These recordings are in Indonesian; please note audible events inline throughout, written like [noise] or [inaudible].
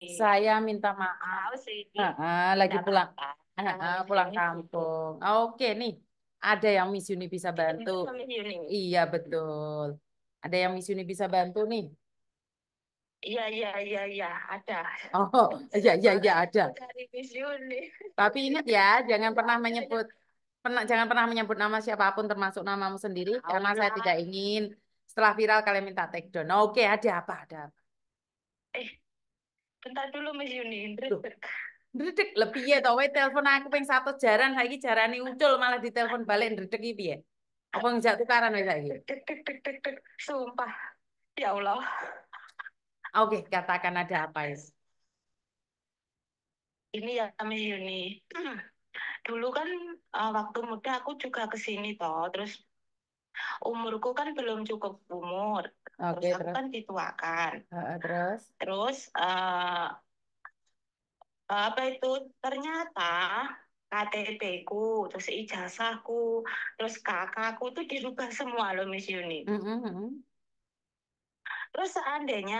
Iya. Saya minta maaf. Ah, lagi pulang. Ah, pulang kampung. Oke nih, ada yang Miss Yuni bisa bantu. Iya betul. Ada yang Miss Yuni bisa bantu nih. Iya, iya, iya, iya, ada. Oh, iya, iya, iya, ada. Dari Miss Tapi ingat ya, jangan pernah menyebut pernah jangan pernah menyebut nama siapapun termasuk namamu sendiri oh, karena saya tidak ingin setelah viral kalian minta take down. Oke, ada apa? Ada apa? Eh, dulu Mas Yuni. Ndredek lebih ya tau wae telepon aku pengen satu jaran saiki jarane ucul malah ditelepon balik ndredek iki piye? Apa ngejak tukaran wae saiki? Sumpah. Ya Allah. Oke, okay, katakan ada apa, Is? Ini ya Mas Yuni. [clears throat] Dulu kan eh, waktu muda aku juga kesini sini toh, terus umurku kan belum cukup umur okay, terus aku terus. kan dituakan uh, terus terus uh, apa itu ternyata KTP ku terus ijazahku terus kakakku tuh dirubah semua loh Miss Yuni mm -hmm. terus seandainya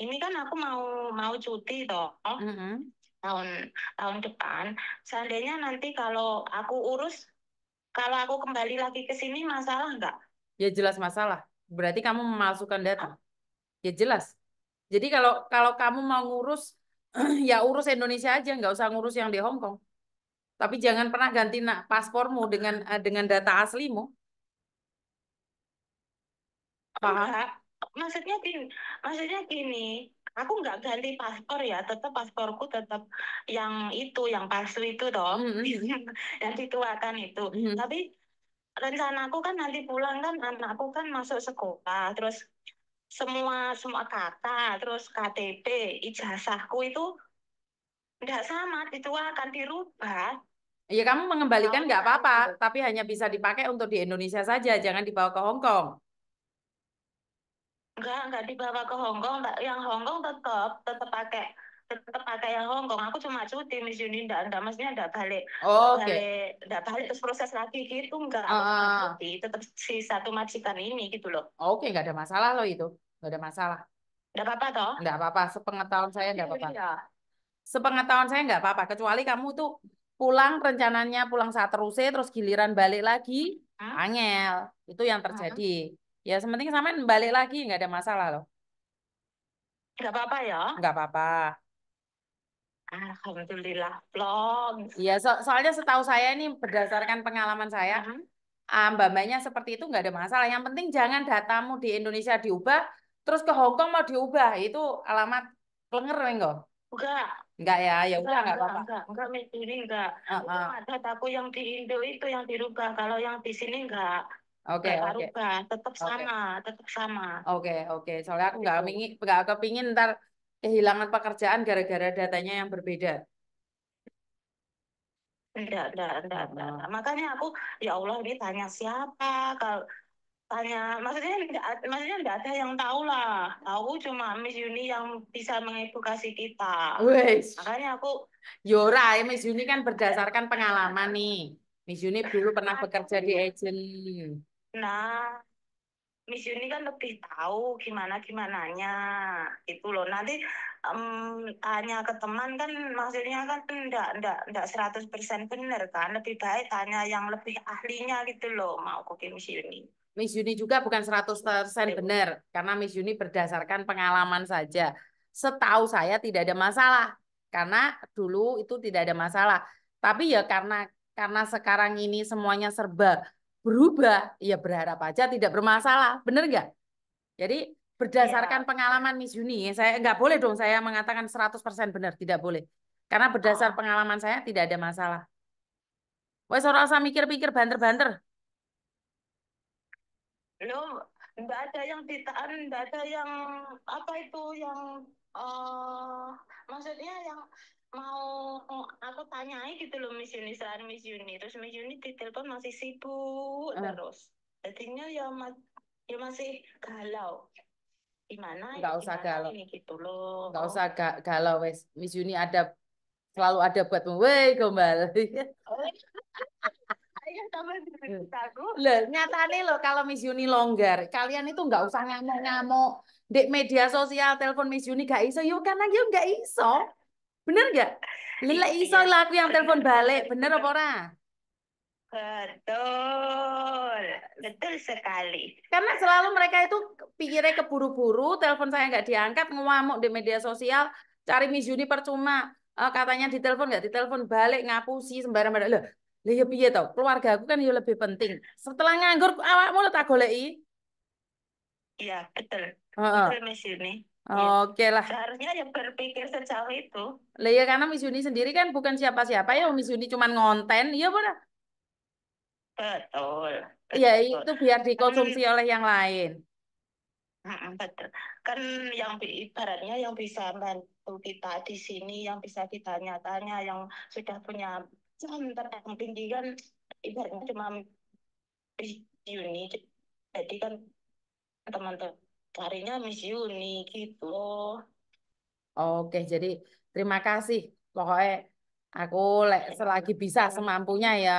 ini kan aku mau mau cuti toh mm -hmm. tahun tahun depan seandainya nanti kalau aku urus kalau aku kembali lagi ke sini masalah nggak? Ya jelas masalah. Berarti kamu memasukkan data. Ah. Ya jelas. Jadi kalau kalau kamu mau ngurus [clears throat] ya urus Indonesia aja, nggak usah ngurus yang di Hong Kong. Tapi jangan pernah ganti nak paspormu dengan eh, dengan data aslimu. Paham? Enggak maksudnya gini maksudnya gini aku nggak ganti paspor ya tetap pasporku tetap yang itu yang palsu itu dong hmm, hmm, hmm. [laughs] yang dituakan itu Tapi -hmm. tapi aku kan nanti pulang kan anakku kan masuk sekolah terus semua semua kata terus KTP ijazahku itu nggak sama itu akan dirubah Ya kamu mengembalikan nggak apa-apa, tapi hanya bisa dipakai untuk di Indonesia saja, jangan dibawa ke Hong Kong. Enggak, enggak dibawa ke Hongkong. Yang Hongkong tetap, tetap pakai tetap pakai yang Hongkong. Aku cuma cuti Miss Juni, enggak, enggak maksudnya enggak balik. Oh, Oke. balik, Enggak balik terus proses lagi gitu enggak. Uh, ah, ah, ah. cuti, tetap si satu majikan ini gitu loh. Oke, okay, enggak ada masalah loh itu. Enggak ada masalah. Enggak apa-apa toh? Enggak apa-apa, sepengetahuan saya enggak apa-apa. Iya. Sepengetahuan saya enggak apa-apa, kecuali kamu tuh pulang rencananya pulang saat terusnya terus giliran balik lagi, huh? Hmm? angel. Itu yang terjadi. Huh? Hmm? Ya, sementing sama balik lagi nggak ada masalah loh. Nggak apa-apa ya? Nggak apa-apa. Alhamdulillah, vlog. Iya, so soalnya setahu saya ini berdasarkan pengalaman saya, uh mm-hmm. -huh. Ah, Mbak Mbaknya seperti itu nggak ada masalah. Yang penting jangan datamu di Indonesia diubah, terus ke Hongkong mau diubah, itu alamat pengereng enggak? Enggak. Enggak ya, ya udah enggak apa-apa. Enggak, enggak, enggak, enggak. Uh -uh. Itu ada aku yang di Indo itu yang dirubah, kalau yang di sini enggak. Oke, okay, oke. Okay. Tetap sama, okay. tetap sama. Oke, okay, oke. Okay. Soalnya aku nggak gitu. ingin, nggak kepingin ntar kehilangan pekerjaan gara-gara datanya yang berbeda. Enggak, enggak, enggak, enggak. Oh. Makanya aku, ya Allah, ini tanya siapa? Kalau tanya, maksudnya enggak, maksudnya enggak ada yang tahu lah. Aku cuma Miss Yuni yang bisa mengedukasi kita. Weish. Makanya aku. Yora, ya eh, Miss Yuni kan berdasarkan pengalaman nih. Miss Yuni dulu pernah nah, bekerja di iya. agent. Nah, Miss Yuni kan lebih tahu gimana gimananya itu loh. Nanti um, tanya ke teman kan maksudnya kan enggak enggak enggak 100% benar kan. Lebih baik tanya yang lebih ahlinya gitu loh mau ke Miss Yuni. Miss Yuni juga bukan 100% iya. benar karena Miss Yuni berdasarkan pengalaman saja. Setahu saya tidak ada masalah karena dulu itu tidak ada masalah. Tapi ya karena karena sekarang ini semuanya serba berubah, ya berharap aja tidak bermasalah. Bener nggak? Jadi berdasarkan ya. pengalaman Miss Yuni, saya nggak boleh dong saya mengatakan 100% benar, tidak boleh. Karena berdasar oh. pengalaman saya tidak ada masalah. Wes ora usah mikir pikir banter-banter. Lu nggak ada yang ditahan nggak ada yang apa itu yang uh, maksudnya yang mau aku tanyai gitu loh Miss Yuni saat Miss Yuni terus Miss Yuni ditelepon masih sibuk uh. terus jadinya ya ma ya masih galau gimana ya, nggak ya, usah galau ini gitu loh nggak oh. usah ga galau wes Miss Yuni ada selalu ada buatmu weh kembali oh, iya. Kayaknya sama iya. aku. Loh, nyatane loh kalau Miss Yuni longgar, kalian itu nggak usah ngamuk-ngamuk. Di media sosial telepon Miss Yuni gak iso, yuk karena yuk nggak iso. Bener gak? Lila iso iya. lah aku yang telepon balik, bener apa ora? Betul, betul sekali. Karena selalu mereka itu pikirnya keburu-buru, telepon saya nggak diangkat, ngamuk di media sosial, cari Miss Yuni percuma. Uh, katanya ditelepon nggak ditelepon balik ngapusi sembarang barang loh lah ya piye to? Keluarga aku kan ya lebih penting. Setelah nganggur awakmu tak goleki. Iya, betul. Heeh. Betul Miss iya. Oke lah. Seharusnya yang berpikir sejauh itu. Lah ya karena Miss Yuni sendiri kan bukan siapa-siapa ya Miss Yuni cuman ngonten, iya boleh Betul. Iya itu biar dikonsumsi Tapi, kan oleh yang lain. Betul. Kan yang ibaratnya yang bisa bantu kita di sini, yang bisa kita nyatanya, yang sudah punya sebentar kang tinggi kan ibaratnya cuma di Juni jadi kan teman-teman carinya Miss Juni gitu Oke, jadi terima kasih. Pokoknya aku le, ya, selagi bisa semampunya ya.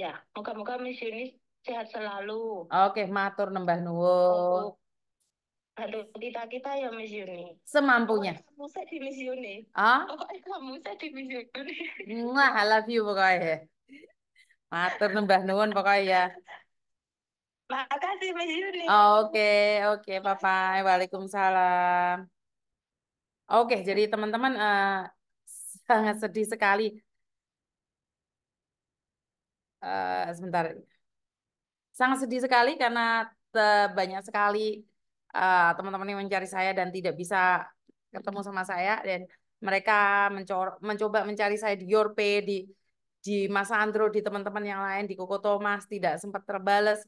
Ya, moga-moga Miss Juni sehat selalu. Oke, matur nembah nuwun kita kita ya Miss Yuni. Semampunya. Oh, kamu saya di Miss Yuni. Ah? Oh, eh, kamu saya di Miss Yuni. wah I love you pokoknya. Matur nembah nuwun pokoknya ya. Makasih Miss Yuni. Oh, oke, okay, oke, okay, bye bye. Waalaikumsalam. Oke, okay, jadi teman-teman uh, sangat sedih sekali. Uh, sebentar. Sangat sedih sekali karena banyak sekali Eh, teman-teman uh, yang mencari saya dan tidak bisa ketemu sama saya dan mereka mencor, mencoba mencari saya di Yorpe di di Mas Andro di teman-teman yang lain di Koko Thomas tidak sempat terbales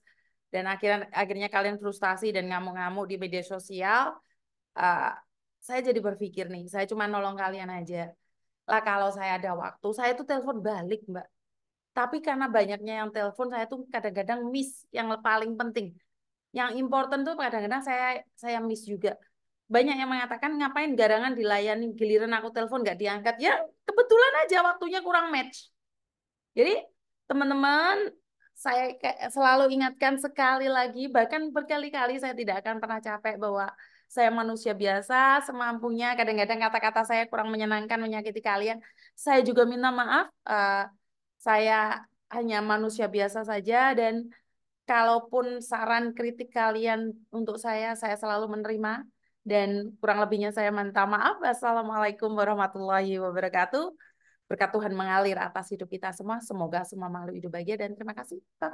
dan akhirnya akhirnya kalian frustasi dan ngamuk-ngamuk di media sosial uh, saya jadi berpikir nih saya cuma nolong kalian aja lah kalau saya ada waktu saya tuh telepon balik mbak tapi karena banyaknya yang telepon saya tuh kadang-kadang miss yang paling penting yang important tuh kadang-kadang saya saya miss juga banyak yang mengatakan ngapain garangan dilayani giliran aku telepon nggak diangkat ya kebetulan aja waktunya kurang match jadi teman-teman saya selalu ingatkan sekali lagi bahkan berkali-kali saya tidak akan pernah capek bahwa saya manusia biasa semampunya kadang-kadang kata-kata saya kurang menyenangkan menyakiti kalian saya juga minta maaf uh, saya hanya manusia biasa saja dan kalaupun saran kritik kalian untuk saya, saya selalu menerima. Dan kurang lebihnya saya minta maaf. Assalamualaikum warahmatullahi wabarakatuh. Berkat Tuhan mengalir atas hidup kita semua. Semoga semua makhluk hidup bahagia dan terima kasih. Bye.